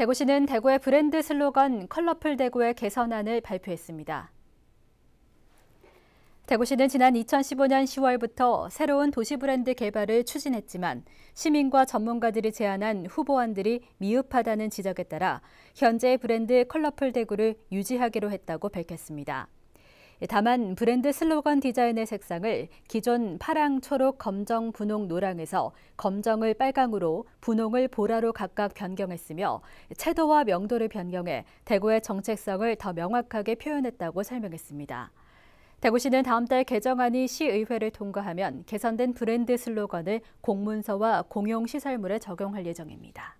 대구시는 대구의 브랜드 슬로건 컬러풀 대구의 개선안을 발표했습니다. 대구시는 지난 2015년 10월부터 새로운 도시 브랜드 개발을 추진했지만 시민과 전문가들이 제안한 후보안들이 미흡하다는 지적에 따라 현재의 브랜드 컬러풀 대구를 유지하기로 했다고 밝혔습니다. 예, 다만 브랜드 슬로건 디자인의 색상을 기존 파랑, 초록, 검정, 분홍, 노랑에서 검정을 빨강으로 분홍을 보라로 각각 변경했으며 채도와 명도를 변경해 대구의 정체성을 더 명확하게 표현했다고 설명했습니다. 대구시는 다음 달 개정안이 시의회를 통과하면 개선된 브랜드 슬로건을 공문서와 공용 시설물에 적용할 예정입니다.